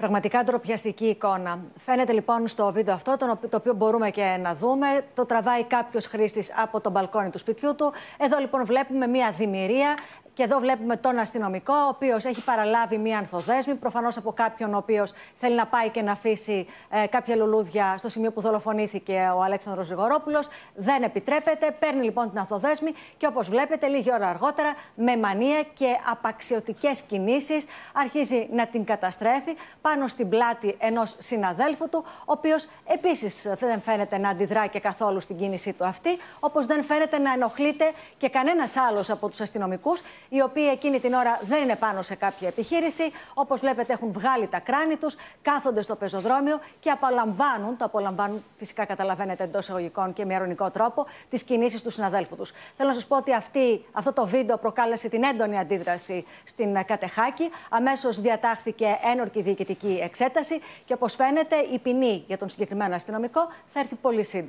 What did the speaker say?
Πραγματικά ντροπιαστική εικόνα. Φαίνεται λοιπόν στο βίντεο αυτό, το οποίο μπορούμε και να δούμε. Το τραβάει κάποιος χρήστης από τον μπαλκόνι του σπιτιού του. Εδώ λοιπόν βλέπουμε μία δημιουργία και εδώ βλέπουμε τον αστυνομικό, ο οποίος έχει παραλάβει μία ανθοδέσμη, προφανώς από κάποιον ο οποίος θέλει να πάει και να αφήσει ε, κάποια λουλούδια στο σημείο που δολοφονήθηκε ο Αλέξανδρος Γρηγορόπουλος. Δεν επιτρέπεται, παίρνει λοιπόν την ανθοδέσμη και όπως βλέπετε, λίγη ώρα αργότερα, με μανία και απαξιωτικές κινήσεις, αρχίζει να την καταστρέφει πάνω στην πλάτη ενός συναδέλφου του, ο οποίος επίσης δεν φαίνεται να αντιδρά και καθόλου στην κίνησή του αυτή, όπως δεν φαίνεται να ενοχλείται και κανένας άλλος από τους αστυνομικούς οι οποίοι εκείνη την ώρα δεν είναι πάνω σε κάποια επιχείρηση. Όπως βλέπετε, έχουν βγάλει τα κράνη τους, κάθονται στο πεζοδρόμιο και απολαμβάνουν, το απολαμβάνουν φυσικά καταλαβαίνετε εντός εισαγωγικών και με ειρωνικό τρόπο, τις κινήσεις του συναδέλφου τους. Θέλω να σας πω ότι αυτή, αυτό το βίντεο προκάλεσε την έντονη αντίδραση στην Κατεχάκη. Αμέσως διατάχθηκε ένορκη διοικητική εξέταση και όπως φαίνεται η ποινή για τον συγκεκριμένο αστυνομικό θα έρθει πολύ σύντομα.